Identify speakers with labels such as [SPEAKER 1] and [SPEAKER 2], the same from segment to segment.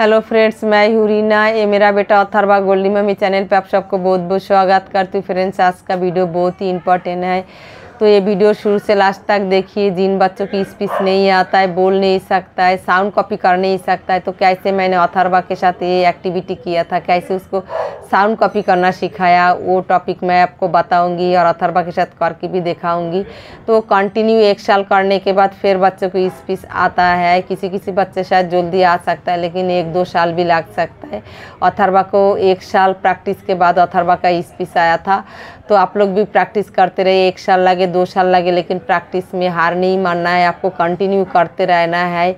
[SPEAKER 1] Hello friends मैं हूँ ये मेरा बेटा अथरवा गोल्डी मम्मी चैनल पे आप सबको बहुत बहुत स्वागत करती हूँ फ्रेंड्स आज का वीडियो बहुत ही इम्पोर्टेंट है तो ये वीडियो शुरू से लास्ट तक देखिए जिन बच्चों की स्पीच नहीं आता है बोल नहीं सकता है साउंड कॉपी कर नहीं सकता है तो कैसे मैंने अथर्वा के साथ ये एक्टिविटी किया था कैसे उसको साउंड कॉपी करना सिखाया वो टॉपिक मैं आपको बताऊंगी और अथरबा के साथ करके भी दिखाऊंगी तो कंटिन्यू एक साल करने के बाद फिर बच्चों को स्पीच आता है किसी किसी बच्चे शायद जल्दी आ सकता है लेकिन एक दो साल भी लग सकता है अथरबा को एक साल प्रैक्टिस के बाद अथर्वा का स्पीच आया था तो आप लोग भी प्रैक्टिस करते रहिए एक साल लगे दो साल लगे लेकिन प्रैक्टिस में हार नहीं मानना है आपको कंटिन्यू करते रहना है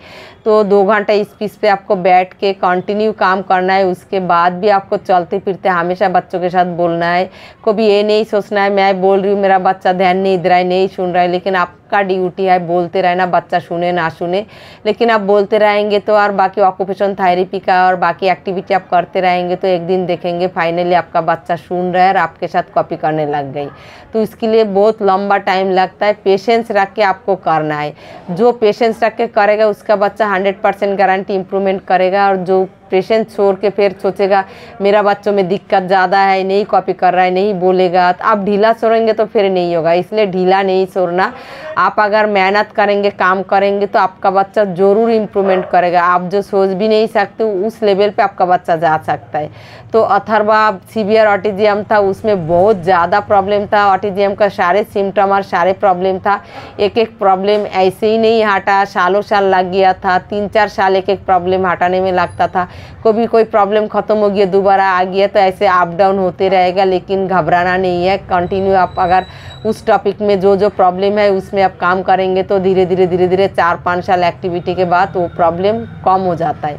[SPEAKER 1] तो दो घंटा इस पीस पे आपको बैठ के कंटिन्यू काम करना है उसके बाद भी आपको चलते फिरते हमेशा बच्चों के साथ बोलना है कभी ये नहीं सोचना है मैं बोल रही हूँ मेरा बच्चा ध्यान नहीं दे रहा है नहीं सुन रहा है लेकिन आपका ड्यूटी है बोलते रहना बच्चा सुने ना सुने लेकिन आप बोलते रहेंगे तो और बाकी ऑक्यूपेशन थेरेपी का और बाकी एक्टिविटी आप करते रहेंगे तो एक दिन देखेंगे फाइनली आपका बच्चा सुन रहा है और आपके साथ कॉपी करने लग गई तो इसके लिए बहुत लंबा टाइम लगता है पेशेंस रख के आपको करना है जो पेशेंस रख के करेगा उसका बच्चा हंड्रेड परसेंट गारंटी इम्प्रूवमेंट करेगा और जो पेशेंट छोड़ के फिर सोचेगा मेरा बच्चों में दिक्कत ज़्यादा है नहीं कॉपी कर रहा है नहीं बोलेगा तो आप ढीला छोड़ेंगे तो फिर नहीं होगा इसलिए ढीला नहीं छोड़ना आप अगर मेहनत करेंगे काम करेंगे तो आपका बच्चा ज़रूर इम्प्रूवमेंट करेगा आप जो सोच भी नहीं सकते उस लेवल पर आपका बच्चा जा सकता है तो अथरवा सीवियर ऑटिजियम था उसमें बहुत ज़्यादा प्रॉब्लम था ऑटिजियम का सारे सिम्टम और सारे प्रॉब्लम था एक एक प्रॉब्लम ऐसे ही नहीं हटा सालों साल लग गया था तीन चार साल एक एक प्रॉब्लम हटाने में लगता था कभी कोई प्रॉब्लम ख़त्म हो गया दोबारा आ गया तो ऐसे अप डाउन होते रहेगा लेकिन घबराना नहीं है कंटिन्यू आप अगर उस टॉपिक में जो जो प्रॉब्लम है उसमें आप काम करेंगे तो धीरे धीरे धीरे धीरे चार पाँच साल एक्टिविटी के बाद वो प्रॉब्लम कम हो जाता है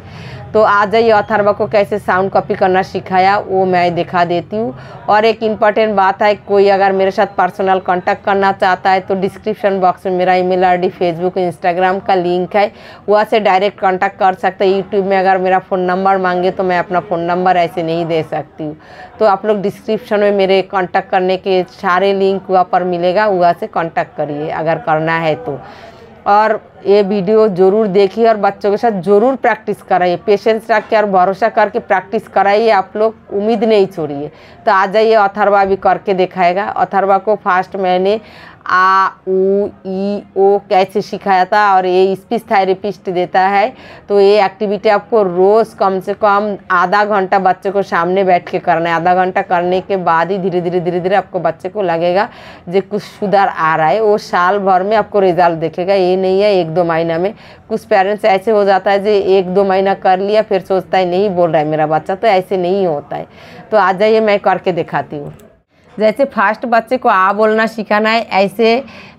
[SPEAKER 1] तो आ जाइए अथर्व को कैसे साउंड कॉपी करना सिखाया वो मैं दिखा देती हूँ और एक इम्पॉर्टेंट बात है कोई अगर मेरे साथ पर्सनल कांटेक्ट करना चाहता है तो डिस्क्रिप्शन बॉक्स में मेरा ईमेल आईडी फेसबुक इंस्टाग्राम का लिंक है वहाँ से डायरेक्ट कांटेक्ट कर सकते हैं यूट्यूब में अगर मेरा फ़ोन नंबर मांगे तो मैं अपना फ़ोन नंबर ऐसे नहीं दे सकती हूँ तो आप लोग डिस्क्रिप्शन में मेरे कॉन्टैक्ट करने के सारे लिंक वहाँ पर मिलेगा वहाँ से कॉन्टैक्ट करिए अगर करना है तो और ये वीडियो ज़रूर देखिए और बच्चों के साथ ज़रूर प्रैक्टिस कराइए पेशेंस रख के और भरोसा करके प्रैक्टिस कराइए आप लोग उम्मीद नहीं छोड़िए तो आ जाइए अथरवा भी करके दिखाएगा अथरवा को फास्ट मैंने आ ऊ ई ओ कैसे सिखाया था और ये स्पीच थेरेपिस्ट देता है तो ये एक्टिविटी आपको रोज़ कम से कम आधा घंटा बच्चे को सामने बैठ के करना है आधा घंटा करने के बाद ही धीरे धीरे धीरे धीरे आपको बच्चे को लगेगा जो कुछ सुधार आ रहा है वो साल भर में आपको रिजल्ट देखेगा ये नहीं है एक दो महीना में कुछ पेरेंट्स ऐसे हो जाता है जो एक दो महीना कर लिया फिर सोचता है नहीं बोल रहा है मेरा बच्चा तो ऐसे नहीं होता है तो आ जाइए मैं करके दिखाती हूँ जैसे फास्ट बच्चे को आ बोलना सिखाना है ऐसे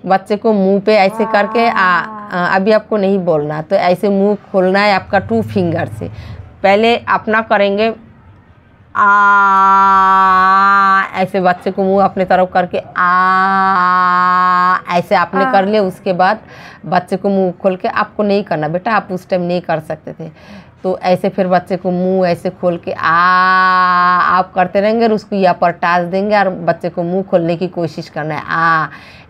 [SPEAKER 1] बच्चे को मुंह पे ऐसे हाँ। करके आ, आ अभी आपको नहीं बोलना तो ऐसे मुंह खोलना है आपका टू फिंगर से पहले अपना करेंगे आ ऐसे बच्चे को मुंह अपने तरफ करके आ ऐसे आपने कर हाँ। लिया उसके बाद बच्चे को मुंह खोल के आपको नहीं करना बेटा आप उस टाइम नहीं कर सकते थे तो ऐसे फिर बच्चे को मुंह ऐसे खोल के आ आप करते रहेंगे और उसको या पर टाच देंगे और बच्चे को मुंह खोलने की कोशिश करना है आ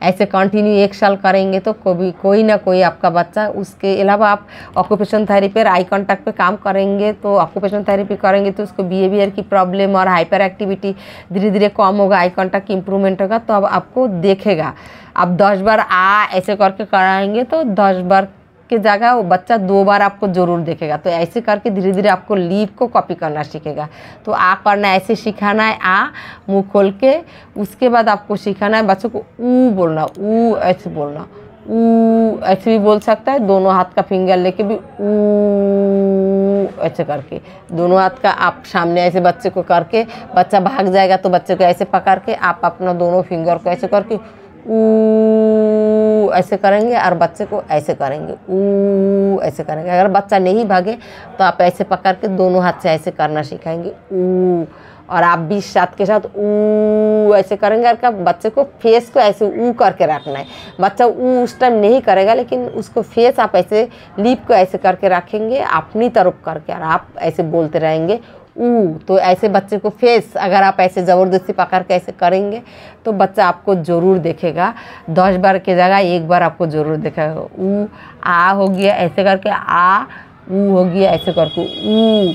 [SPEAKER 1] ऐसे कंटिन्यू एक साल करेंगे तो कभी कोई ना कोई आपका बच्चा उसके अलावा आप ऑक्यूपेशन थेरेपी और आई कॉन्टैक्ट पे काम करेंगे तो ऑक्यूपेशन थेरेपी करेंगे तो उसको बिहेवियर की प्रॉब्लम और हाइपर एक्टिविटी धीरे धीरे कम होगा आई कॉन्टैक्ट इंप्रूवमेंट होगा तो अब आपको देखेगा आप दस बार आ ऐसे करके कराएंगे तो दस बार के जगह वो बच्चा दो बार आपको ज़रूर देखेगा तो ऐसे करके धीरे धीरे आपको लीव को कॉपी करना सीखेगा तो आ करना ऐसे सिखाना है आ मुँह खोल के उसके बाद आपको सिखाना है बच्चों को ऊ बोलना ऊ ऐसे बोलना ऊ ऐसे भी बोल सकता है दोनों हाथ का फिंगर लेके भी ऊ ऐसे करके दोनों हाथ का आप सामने ऐसे बच्चे को करके बच्चा भाग जाएगा तो बच्चे को ऐसे पकड़ के आप अपना दोनों फिंगर को ऐसे करके ऐसे करेंगे और बच्चे को ऐसे करेंगे ऊ ऐसे करेंगे अगर बच्चा नहीं भागे तो आप ऐसे पकड़ के दोनों हाथ से ऐसे करना सिखाएंगे ऊ और आप भी साथ के साथ ऊ ऐसे करेंगे और क्या बच्चे को फेस को ऐसे ऊ करके रखना है बच्चा ऊ उस टाइम नहीं करेगा लेकिन उसको फेस आप ऐसे लिप को ऐसे करके रखेंगे अपनी तरफ करके और आप ऐसे बोलते रहेंगे ऊ तो ऐसे बच्चे को फेस अगर आप ऐसे ज़बरदस्ती पकड़ के ऐसे करेंगे तो बच्चा आपको ज़रूर देखेगा दस बार के जगह एक बार आपको ज़रूर देखेगा ऊ आ हो गया ऐसे करके आ ऊ हो गया ऐसे करके ऊ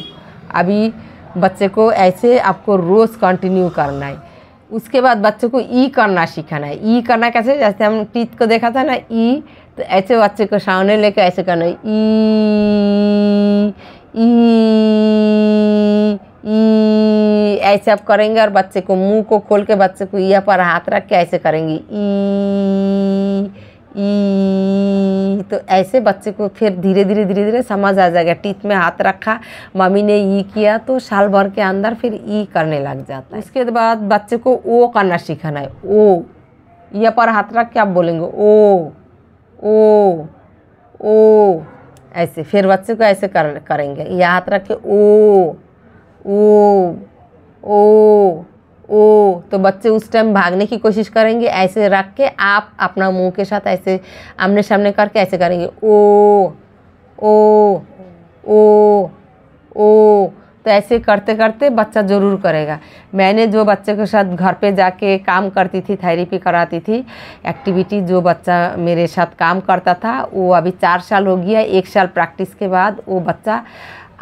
[SPEAKER 1] अभी बच्चे को ऐसे आपको रोज़ कंटिन्यू करना है उसके बाद बच्चे को ई करना सीखाना है ई करना कैसे जैसे हम टीथ को देखा था ना ई तो ऐसे बच्चे को सामने लेके ऐसे करना है ई ई ई ऐसे आप करेंगे और बच्चे को मुंह को खोल के बच्चे को यह पर हाथ रख के ऐसे करेंगे ई ई तो ऐसे बच्चे को फिर धीरे धीरे धीरे धीरे समझ आ जाएगा टीथ में हाथ रखा मम्मी ने ई किया तो साल भर के अंदर फिर ई करने लग जाता है उसके बाद बच्चे को ओ करना सीखाना है ओ यह पर हाथ रख के आप बोलेंगे ओ ओ ओ ऐसे फिर बच्चे को ऐसे कर करेंगे यह हाथ रख के ओ ओ ओ ओ तो बच्चे उस टाइम भागने की कोशिश करेंगे ऐसे रख के आप अपना मुंह के साथ ऐसे आमने सामने करके ऐसे करेंगे ओ ओ ओ ओ तो ऐसे करते करते बच्चा ज़रूर करेगा मैंने जो बच्चे के साथ घर पे जाके काम करती थी थेरेपी कराती थी एक्टिविटी जो बच्चा मेरे साथ काम करता था वो अभी चार साल हो गया एक साल प्रैक्टिस के बाद वो बच्चा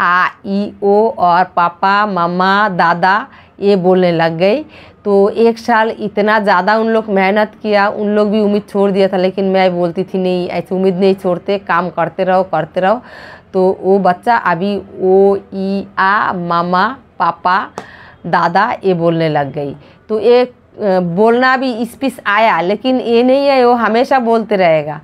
[SPEAKER 1] आ ई ओ और पापा मामा दादा ये बोलने लग गई तो एक साल इतना ज़्यादा उन लोग मेहनत किया उन लोग भी उम्मीद छोड़ दिया था लेकिन मैं बोलती थी नहीं ऐसी उम्मीद नहीं छोड़ते काम करते रहो करते रहो तो वो बच्चा अभी ओ ई आ मामा पापा दादा ये बोलने लग गई तो ये बोलना भी स्पीच आया लेकिन ये नहीं है वो हमेशा बोलते रहेगा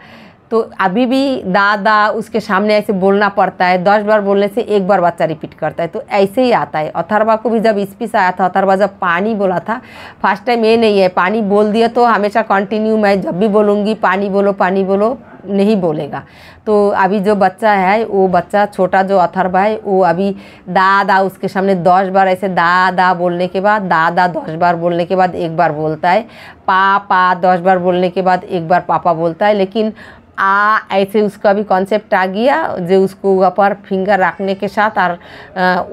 [SPEAKER 1] तो अभी भी दादा उसके सामने ऐसे बोलना पड़ता है दस बार बोलने से एक बार बच्चा रिपीट करता है तो ऐसे ही आता है अथरवा को भी जब स्पीच आया था अथरवा जब पानी बोला था फर्स्ट टाइम ये नहीं है पानी बोल दिया तो हमेशा कंटिन्यू मैं जब भी बोलूँगी पानी बोलो पानी बोलो नहीं बोलेगा तो अभी जो बच्चा है वो बच्चा छोटा जो अथरबा है वो अभी दादा उसके सामने दस बार ऐसे दादा बोलने के बाद दादा दस बार बोलने के बाद एक बार बोलता है पापा दस बार बोलने के बाद एक बार पापा बोलता है लेकिन आ ऐसे उसका भी कॉन्सेप्ट आ गया जो उसको अपर फिंगर रखने के साथ और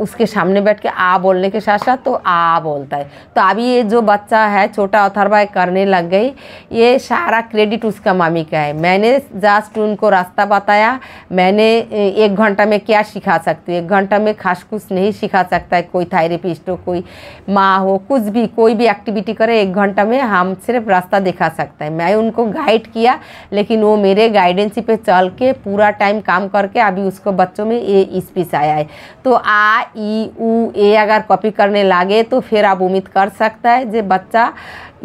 [SPEAKER 1] उसके सामने बैठ के आ बोलने के साथ साथ तो आ बोलता है तो अभी ये जो बच्चा है छोटा भाई करने लग गई ये सारा क्रेडिट उसका मामी का है मैंने जस्ट उनको रास्ता बताया मैंने एक घंटा में क्या सिखा सकती हूँ एक घंटा में खास कुछ नहीं सिखा सकता है कोई थेरेपिस्ट हो कोई माँ हो कुछ भी कोई भी एक्टिविटी करे एक घंटा में हम सिर्फ रास्ता दिखा सकते हैं मैं उनको गाइड किया लेकिन वो मेरे गाइडेंसी पे चल के पूरा टाइम काम करके अभी उसको बच्चों में ए स्पीच आया है तो आ ई ऊ ए अगर कॉपी करने लागे तो फिर आप उम्मीद कर सकता है जो बच्चा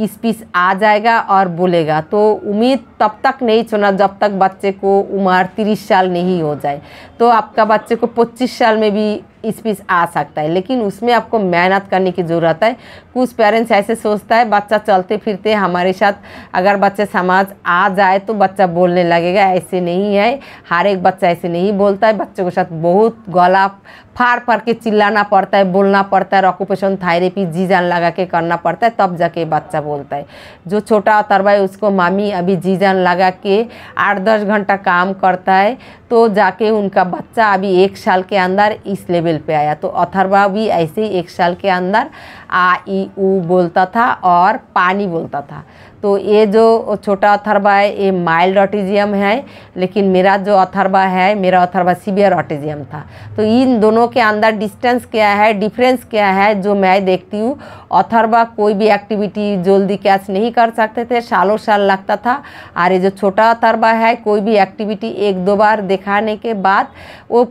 [SPEAKER 1] स्पीच आ जाएगा और बोलेगा तो उम्मीद तब तक नहीं छोड़ना जब तक बच्चे को उम्र तीस साल नहीं हो जाए तो आपका बच्चे को पच्चीस साल में भी स्पीच आ सकता है लेकिन उसमें आपको मेहनत करने की ज़रूरत है कुछ पेरेंट्स ऐसे सोचता है बच्चा चलते फिरते हमारे साथ अगर बच्चे समाज आ जाए तो बच्चा बोलने लगेगा ऐसे नहीं है हर एक बच्चा ऐसे नहीं बोलता है बच्चों के साथ बहुत गला फाड़ फाड़ के चिल्लाना पड़ता है बोलना पड़ता है ऑक्यूपेशन थायरेपी जी जान लगा के करना पड़ता है तब जाके बच्चा बोलता है जो छोटा तरवा है उसको मामी अभी जी जान लगा के आठ दस घंटा काम करता है तो जाके उनका बच्चा अभी एक साल के अंदर इस लेवल पे आया तो अथरवा भी ऐसे ही एक साल के अंदर आ ई ऊ बोलता था और पानी बोलता था तो ये जो छोटा अथर्वा है ये माइल्ड ऑटिजियम है लेकिन मेरा जो अथर्वा है मेरा अथर्वा सीवियर ऑटिजियम था तो इन दोनों के अंदर डिस्टेंस क्या है डिफरेंस क्या है जो मैं देखती हूँ अथर्वा कोई भी एक्टिविटी जल्दी कैच नहीं कर सकते थे सालों साल लगता था और ये जो छोटा अथर्वा है कोई भी एक्टिविटी एक दो बार दिखाने के बाद वो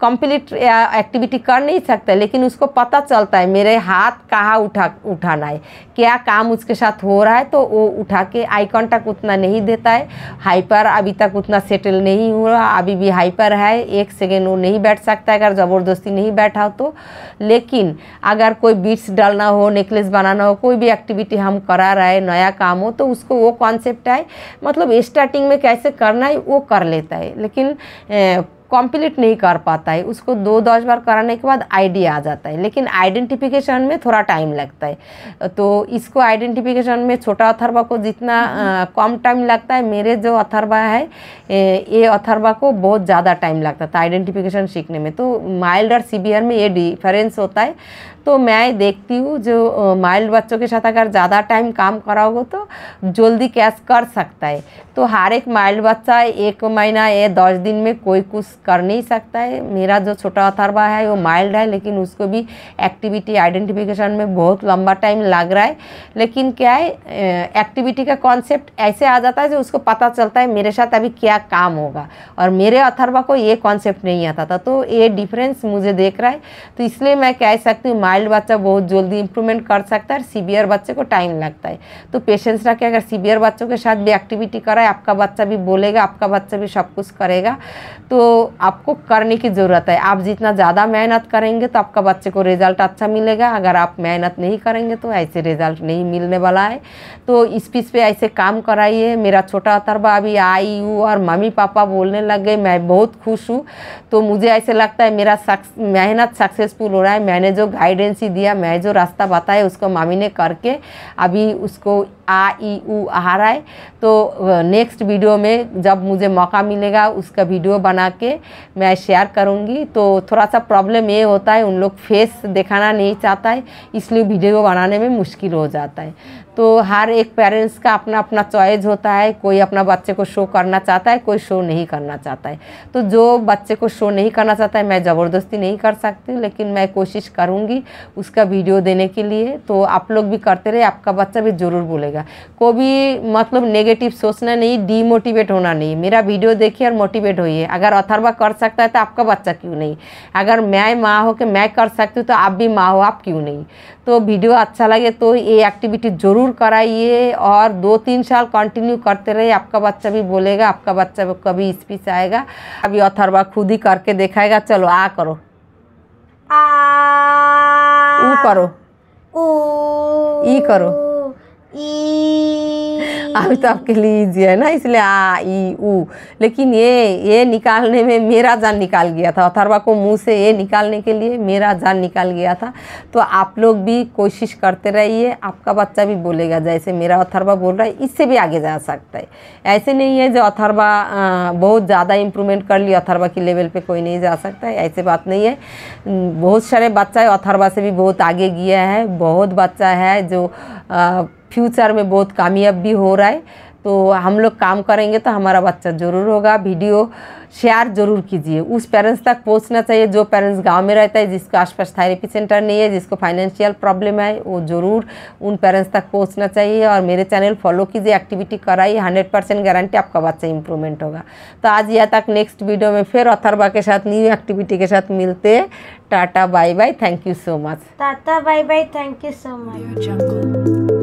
[SPEAKER 1] कंप्लीट एक्टिविटी uh, कर नहीं सकता लेकिन उसको पता चलता है मेरे हाथ कहाँ उठा उठाना है क्या काम उसके साथ हो रहा है तो वो उठा के आई कॉन्टैक्ट उतना नहीं देता है हाइपर अभी तक उतना सेटल नहीं हुआ अभी भी हाइपर है एक सेकेंड वो नहीं बैठ सकता है अगर ज़बरदस्ती नहीं बैठा हो तो लेकिन अगर कोई बीट्स डालना हो नेकलेस बनाना हो कोई भी एक्टिविटी हम करा रहे हैं नया काम हो तो उसको वो कॉन्सेप्ट है मतलब स्टार्टिंग में कैसे करना है वो कर लेता है लेकिन uh, कॉम्प्लीट नहीं कर पाता है उसको दो दस बार कराने के बाद आइडिया आ जाता है लेकिन आइडेंटिफिकेशन में थोड़ा टाइम लगता है तो इसको आइडेंटिफिकेशन में छोटा अथरबा को जितना हम्म। कम टाइम लगता है मेरे जो अथरवा है ये अथरवा को बहुत ज़्यादा टाइम लगता था आइडेंटिफिकेशन सीखने में तो माइल्ड और सीवियर में ये डिफरेंस होता है तो मैं देखती हूँ जो माइल्ड बच्चों के साथ अगर ज़्यादा टाइम काम कराओगे तो जल्दी कैश कर सकता है तो हर एक माइल्ड बच्चा एक महीना या दस दिन में कोई कुछ कर नहीं सकता है मेरा जो छोटा अथरवा है वो माइल्ड है लेकिन उसको भी एक्टिविटी आइडेंटिफिकेशन में बहुत लंबा टाइम लग रहा है लेकिन क्या है एक्टिविटी का कॉन्सेप्ट ऐसे आ जाता है जो उसको पता चलता है मेरे साथ अभी क्या काम होगा और मेरे अथरवा को ये कॉन्सेप्ट नहीं आता था तो ये डिफरेंस मुझे देख रहा है तो इसलिए मैं कह सकती हूँ माइल्ड बच्चा बहुत जल्दी इंप्रूवमेंट कर सकता है और सीवियर बच्चे को टाइम लगता है तो पेशेंस रखे अगर सीवियर बच्चों के साथ भी एक्टिविटी कराए आपका बच्चा भी बोलेगा आपका बच्चा भी सब कुछ करेगा तो आपको करने की ज़रूरत है आप जितना ज़्यादा मेहनत करेंगे तो आपका बच्चे को रिज़ल्ट अच्छा मिलेगा अगर आप मेहनत नहीं करेंगे तो ऐसे रिज़ल्ट नहीं मिलने वाला है तो इस पीस पे ऐसे काम कराइए मेरा छोटा अतरबा अभी आई हूँ और मम्मी पापा बोलने लग गए मैं बहुत खुश हूँ तो मुझे ऐसे लगता है मेरा सक्स मेहनत सक्सेसफुल हो रहा है मैंने जो गाइडेंस ही दिया मैं जो रास्ता बताया उसको मामी ने करके अभी उसको आ ई ऊ आ रहा है तो नेक्स्ट वीडियो में जब मुझे मौका मिलेगा उसका वीडियो बना के मैं शेयर करूँगी तो थोड़ा सा प्रॉब्लम ये होता है उन लोग फेस दिखाना नहीं चाहता है इसलिए वीडियो बनाने में मुश्किल हो जाता है तो हर एक पेरेंट्स का अपना अपना चॉइस होता है कोई अपना बच्चे को शो करना चाहता है कोई शो नहीं करना चाहता है तो जो बच्चे को शो नहीं करना चाहता है मैं ज़बरदस्ती नहीं कर सकती लेकिन मैं कोशिश करूँगी उसका वीडियो देने के लिए तो आप लोग भी करते रहे आपका बच्चा भी ज़रूर बोलेगा को भी मतलब नेगेटिव सोचना नहीं डीमोटिवेट होना नहीं मेरा वीडियो देखिए और मोटिवेट होइए अगर अथरवा कर सकता है तो आपका बच्चा क्यों नहीं अगर मैं माँ हो के मैं कर सकती हूँ तो आप भी माँ हो आप क्यों नहीं तो वीडियो अच्छा लगे तो ये एक्टिविटी ज़रूर कराइए और दो तीन साल कंटिन्यू करते रहे आपका बच्चा भी बोलेगा आपका बच्चा कभी स्पीच आएगा अभी अथरवा खुद ही करके दिखाएगा चलो आ करो आ ऊ करो ई करो ई अभी तो आपके लिए ईजी है ना इसलिए आ ई ऊ लेकिन ये ये निकालने में मेरा जान निकाल गया था अथर्वा को मुंह से ये निकालने के लिए मेरा जान निकाल गया था तो आप लोग भी कोशिश करते रहिए आपका बच्चा भी बोलेगा जैसे मेरा अथर्वा बोल रहा है इससे भी आगे जा सकता है ऐसे नहीं है जो अथर्वा बहुत ज़्यादा इम्प्रूवमेंट कर लिया अथर्वा की लेवल पर कोई नहीं जा सकता है ऐसे बात नहीं है बहुत सारे बच्चा है अथर्वा से भी बहुत आगे गया है बहुत बच्चा है जो आ, फ्यूचर में बहुत कामयाब भी हो रहा है तो हम लोग काम करेंगे तो हमारा बच्चा ज़रूर होगा वीडियो शेयर ज़रूर कीजिए उस पेरेंट्स तक पहुंचना चाहिए जो पेरेंट्स गांव में रहता है जिसको आसपास थेरेपी सेंटर नहीं है जिसको फाइनेंशियल प्रॉब्लम है वो ज़रूर उन पेरेंट्स तक पहुंचना चाहिए और मेरे चैनल फॉलो कीजिए एक्टिविटी कराइए हंड्रेड परसेंट गारंटी आपका बच्चा इंप्रूवमेंट होगा तो आज यह तक नेक्स्ट वीडियो में फिर अथरबा के साथ न्यू एक्टिविटी के साथ मिलते tata bye bye thank you so much tata bye bye thank you so much